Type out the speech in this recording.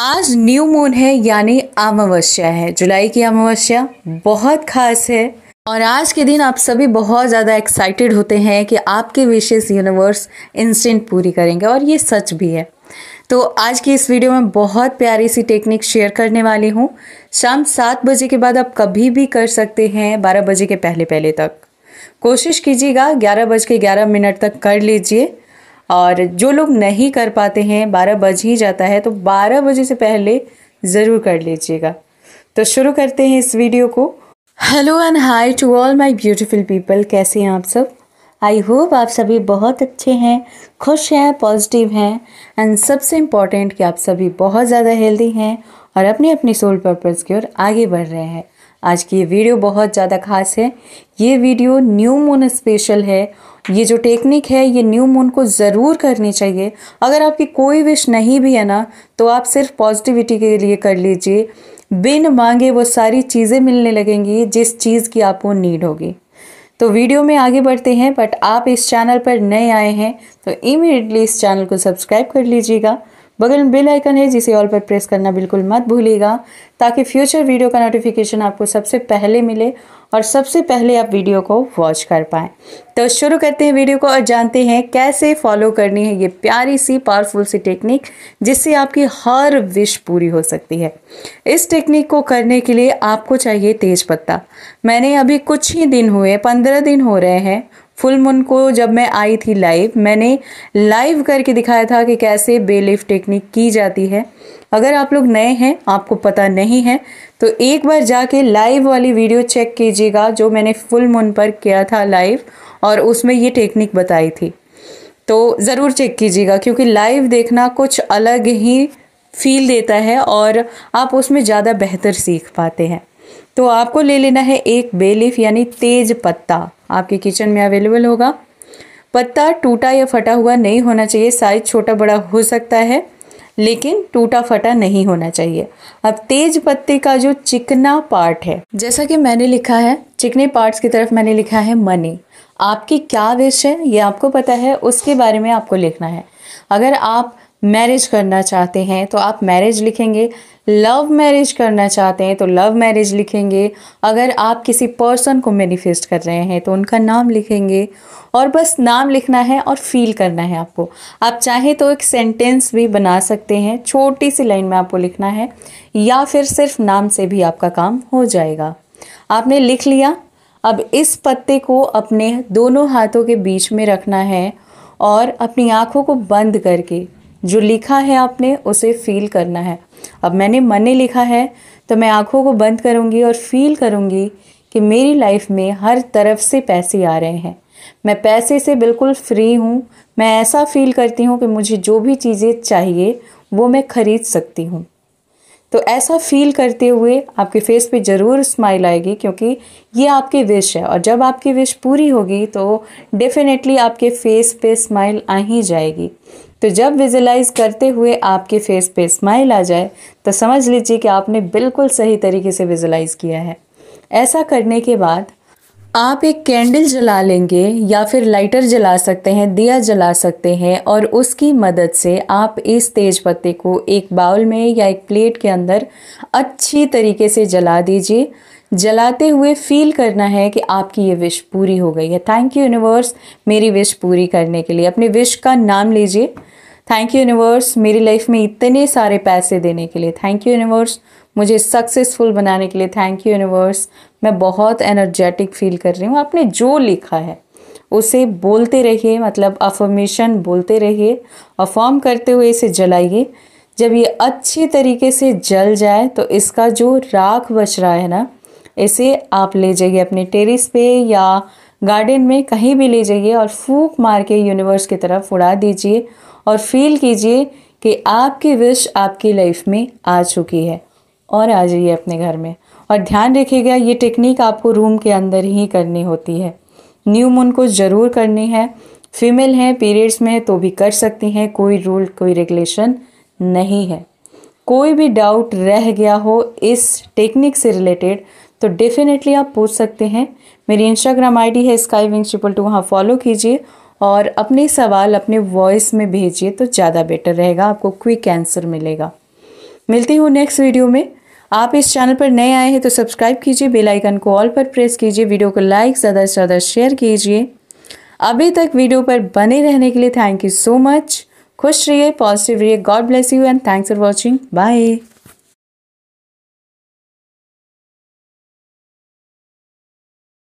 आज new moon है यानी अमावस्या है जुलाई की अमावस्या बहुत खास है और आज के दिन आप सभी बहुत ज़्यादा एक्साइटेड होते हैं कि आपके विशेष यूनिवर्स इंस्टेंट पूरी करेंगे और ये सच भी है तो आज की इस वीडियो में बहुत प्यारी सी टेक्निक शेयर करने वाली हूँ शाम सात बजे के बाद आप कभी भी कर सकते हैं बारह बजे के पहले पहले तक कोशिश कीजिएगा ग्यारह बज के ग्यारह मिनट तक कर लीजिए और जो लोग नहीं कर पाते हैं बारह बज ही जाता है तो बारह बजे से पहले ज़रूर कर लीजिएगा तो शुरू करते हैं इस वीडियो को hello and hi to all my beautiful people कैसे हैं आप सब आई होप आप सभी बहुत अच्छे हैं खुश हैं पॉजिटिव हैं एंड सबसे इम्पॉर्टेंट कि आप सभी बहुत ज़्यादा हेल्दी हैं और अपने अपने सोल पर्पज़ की ओर आगे बढ़ रहे हैं आज की ये वीडियो बहुत ज़्यादा खास है ये वीडियो न्यू मून स्पेशल है ये जो टेक्निक है ये न्यू मून को ज़रूर करनी चाहिए अगर आपकी कोई विश नहीं भी है ना तो आप सिर्फ पॉजिटिविटी के लिए कर लीजिए बिन मांगे वो सारी चीज़ें मिलने लगेंगी जिस चीज़ की आपको नीड होगी तो वीडियो में आगे बढ़ते हैं बट आप इस चैनल पर नए आए हैं तो इमीडिएटली इस चैनल को सब्सक्राइब कर लीजिएगा बगल में बेल आइकन है जिसे ऑल पर प्रेस करना बिल्कुल मत भूलिएगा ताकि फ्यूचर वीडियो का नोटिफिकेशन आपको सबसे पहले मिले और सबसे पहले आप वीडियो को वॉच कर पाएँ तो शुरू करते हैं वीडियो को और जानते हैं कैसे फॉलो करनी है ये प्यारी सी पावरफुल सी टेक्निक जिससे आपकी हर विश पूरी हो सकती है इस टेक्निक को करने के लिए आपको चाहिए तेज पत्ता मैंने अभी कुछ ही दिन हुए पंद्रह दिन हो रहे हैं फुल मून को जब मैं आई थी लाइव मैंने लाइव करके दिखाया था कि कैसे बेलिफ टेक्निक की जाती है अगर आप लोग नए हैं आपको पता नहीं है तो एक बार जाके लाइव वाली वीडियो चेक कीजिएगा जो मैंने फुल मून पर किया था लाइव और उसमें ये टेक्निक बताई थी तो ज़रूर चेक कीजिएगा क्योंकि लाइव देखना कुछ अलग ही फील देता है और आप उसमें ज़्यादा बेहतर सीख पाते हैं तो आपको ले लेना है एक बेलिफ यानी तेज पत्ता आपके किचन में अवेलेबल होगा पत्ता टूटा या फटा हुआ नहीं होना चाहिए साइज छोटा बड़ा हो सकता है लेकिन टूटा फटा नहीं होना चाहिए अब तेज पत्ते का जो चिकना पार्ट है जैसा कि मैंने लिखा है चिकने पार्ट्स की तरफ मैंने लिखा है मनी आपकी क्या विश है ये आपको पता है उसके बारे में आपको लिखना है अगर आप मैरिज करना चाहते हैं तो आप मैरिज लिखेंगे लव मैरिज करना चाहते हैं तो लव मैरिज लिखेंगे अगर आप किसी पर्सन को मैनिफेस्ट कर रहे हैं तो उनका नाम लिखेंगे और बस नाम लिखना है और फील करना है आपको आप चाहे तो एक सेंटेंस भी बना सकते हैं छोटी सी लाइन में आपको लिखना है या फिर सिर्फ नाम से भी आपका काम हो जाएगा आपने लिख लिया अब इस पत्ते को अपने दोनों हाथों के बीच में रखना है और अपनी आँखों को बंद करके जो लिखा है आपने उसे फील करना है अब मैंने मन ने लिखा है तो मैं आँखों को बंद करूँगी और फील करूँगी कि मेरी लाइफ में हर तरफ से पैसे आ रहे हैं मैं पैसे से बिल्कुल फ्री हूँ मैं ऐसा फील करती हूँ कि मुझे जो भी चीज़ें चाहिए वो मैं ख़रीद सकती हूँ तो ऐसा फील करते हुए आपके फेस पे ज़रूर स्माइल आएगी क्योंकि ये आपकी विश है और जब आपकी विश पूरी होगी तो डेफिनेटली आपके फेस पे स्माइल आ ही जाएगी तो जब विजुलाइज करते हुए आपके फेस पे स्माइल आ जाए तो समझ लीजिए कि आपने बिल्कुल सही तरीके से विजुलाइज किया है ऐसा करने के बाद आप एक कैंडल जला लेंगे या फिर लाइटर जला सकते हैं दिया जला सकते हैं और उसकी मदद से आप इस तेज पत्ते को एक बाउल में या एक प्लेट के अंदर अच्छी तरीके से जला दीजिए जलाते हुए फील करना है कि आपकी ये विश पूरी हो गई है थैंक यू यूनिवर्स मेरी विश पूरी करने के लिए अपने विश का नाम लीजिए थैंक यू यूनिवर्स मेरी लाइफ में इतने सारे पैसे देने के लिए थैंक यू यूनिवर्स मुझे सक्सेसफुल बनाने के लिए थैंक यू यूनिवर्स मैं बहुत एनर्जेटिक फील कर रही हूँ आपने जो लिखा है उसे बोलते रहिए मतलब अफर्मेशन बोलते रहिए अफॉर्म करते हुए इसे जलाइए जब ये अच्छी तरीके से जल जाए तो इसका जो राख बच रहा है ना इसे आप ले जाइए अपने टेरिस पे या गार्डन में कहीं भी ले जाइए और फूक मार के यूनिवर्स की तरफ उड़ा दीजिए और फील कीजिए कि आपकी विश आपकी लाइफ में आ चुकी है और आ जाइए अपने घर में और ध्यान रखिएगा ये टेक्निक आपको रूम के अंदर ही करनी होती है न्यू मून को ज़रूर करनी है फीमेल हैं पीरियड्स में तो भी कर सकती हैं कोई रूल कोई रेगुलेशन नहीं है कोई भी डाउट रह गया हो इस टेक्निक से रिलेटेड तो डेफिनेटली आप पूछ सकते हैं मेरी इंस्टाग्राम आईडी है स्काई विंग्स ट्रिपल टू वहाँ फॉलो कीजिए और अपने सवाल अपने वॉइस में भेजिए तो ज़्यादा बेटर रहेगा आपको क्विक आंसर मिलेगा मिलती हूँ नेक्स्ट वीडियो में आप इस चैनल पर नए आए हैं तो सब्सक्राइब कीजिए बेल आइकन को ऑल पर प्रेस कीजिए वीडियो को लाइक ज़्यादा से ज़्यादा शेयर कीजिए अभी तक वीडियो पर बने रहने के लिए थैंक यू सो मच खुश रहिए पॉजिटिव रहिए God bless you and thanks for watching bye